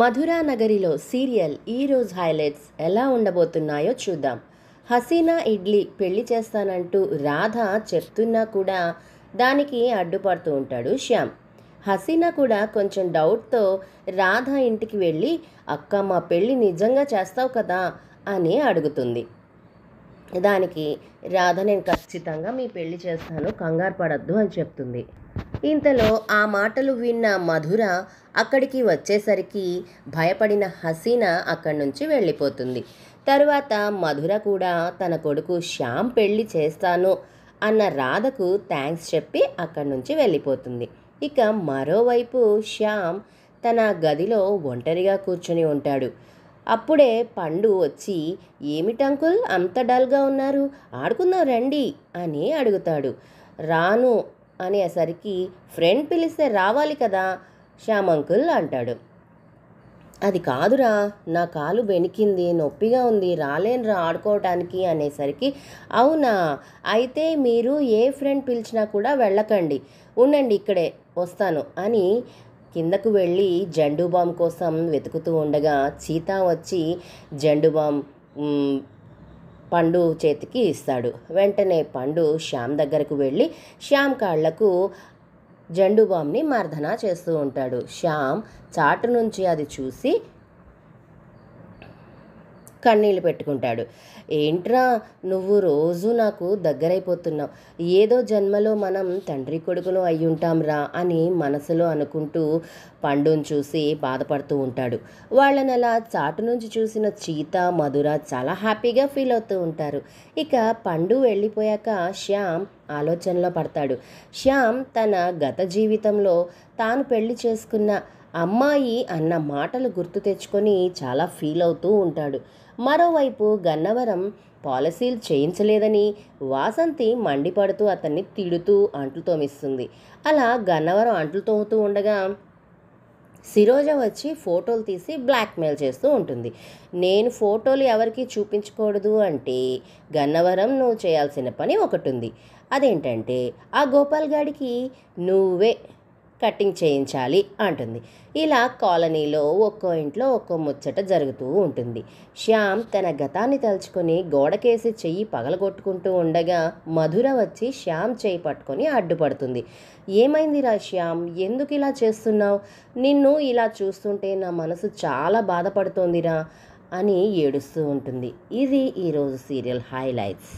మధురా నగరిలో సీరియల్ ఈరోజు హైలైట్స్ ఎలా ఉండబోతున్నాయో చూద్దాం హసీనా ఇడ్లీ పెళ్లి చేస్తానంటూ రాధ చెప్తున్నా కూడా దానికి అడ్డుపడుతూ ఉంటాడు శ్యామ్ హసీనా కూడా కొంచెం డౌట్తో రాధ ఇంటికి వెళ్ళి అక్క మా పెళ్ళి నిజంగా చేస్తావు కదా అని అడుగుతుంది దానికి రాధ నేను ఖచ్చితంగా మీ పెళ్లి చేస్తాను కంగారు పడద్దు అని చెప్తుంది ఇంతలో ఆ మాటలు విన్న మధుర అక్కడికి వచ్చేసరికి భయపడిన హసీన అక్కడి నుంచి వెళ్ళిపోతుంది తరువాత మధుర కూడా తన కొడుకు శ్యామ్ పెళ్లి చేస్తాను అన్న రాధకు థ్యాంక్స్ చెప్పి అక్కడి నుంచి వెళ్ళిపోతుంది ఇక మరోవైపు శ్యామ్ తన గదిలో ఒంటరిగా కూర్చుని ఉంటాడు అప్పుడే పండు వచ్చి ఏమిటంకుల్ అంత డల్గా ఉన్నారు ఆడుకుందాం రండి అని అడుగుతాడు రాను అనేసరికి ఫ్రెండ్ పిలిస్తే రావాలి కదా శ్యామ్ అంకుల్ అంటాడు అది కాదురా నా కాలు వెనికింది నొప్పిగా ఉంది రాలేనురా ఆడుకోవటానికి అనేసరికి అవునా అయితే మీరు ఏ ఫ్రెండ్ పిలిచినా కూడా వెళ్ళకండి ఉండండి ఇక్కడే వస్తాను అని కిందకు వెళ్ళి జండుబామ్ కోసం వెతుకుతూ ఉండగా చీతా వచ్చి జండుబామ్ పండు చేతికి ఇస్తాడు వెంటనే పండు శ్యామ్ దగ్గరకు వెళ్ళి శ్యామ్ కాళ్లకు జండు బాంని మర్దన చేస్తూ ఉంటాడు శ్యామ్ చాటు నుంచి అది చూసి కన్నీళ్ళు పెట్టుకుంటాడు ఏంట్రా నువ్వు రోజు నాకు దగ్గరైపోతున్నావు ఏదో జన్మలో మనం తండ్రి కొడుకులు ఉంటాంరా అని మనసులో అనుకుంటూ పండును చూసి బాధపడుతూ ఉంటాడు వాళ్ళని అలా చాటు నుంచి చూసిన చీత మధుర చాలా హ్యాపీగా ఫీల్ అవుతూ ఉంటారు ఇక పండు వెళ్ళిపోయాక శ్యామ్ ఆలోచనలో పడతాడు శ్యామ్ తన గత జీవితంలో తాను పెళ్లి చేసుకున్న అమ్మాయి అన్న మాటలు గుర్తు తెచ్చుకొని చాలా ఫీల్ అవుతూ ఉంటాడు మరోవైపు గన్నవరం పాలసీలు చేయించలేదని వాసంతి మండిపడుతూ అతన్ని తిడుతూ అంట్లు తోమిస్తుంది అలా గన్నవరం అంట్లు తోముతూ ఉండగా సిరోజ వచ్చి ఫోటోలు తీసి బ్లాక్మెయిల్ చేస్తూ ఉంటుంది నేను ఫోటోలు ఎవరికి చూపించకూడదు అంటే గన్నవరం నువ్వు చేయాల్సిన పని ఒకటి ఉంది అదేంటంటే ఆ గోపాల్ గాడికి నువ్వే కటింగ్ చేయించాలి అంటుంది ఇలా కాలనీలో ఒక్కో ఇంట్లో ఒక్కో ముచ్చట జరుగుతూ ఉంటుంది శ్యామ్ తన గతాన్ని తలుచుకొని గోడకేసి చెయ్యి పగలగొట్టుకుంటూ ఉండగా మధుర వచ్చి శ్యామ్ చేయి పట్టుకొని అడ్డుపడుతుంది ఏమైందిరా శ్యామ్ ఎందుకు ఇలా చేస్తున్నావు నిన్ను ఇలా చూస్తుంటే నా మనసు చాలా బాధపడుతోందిరా అని ఏడుస్తూ ఉంటుంది ఇది ఈరోజు సీరియల్ హైలైట్స్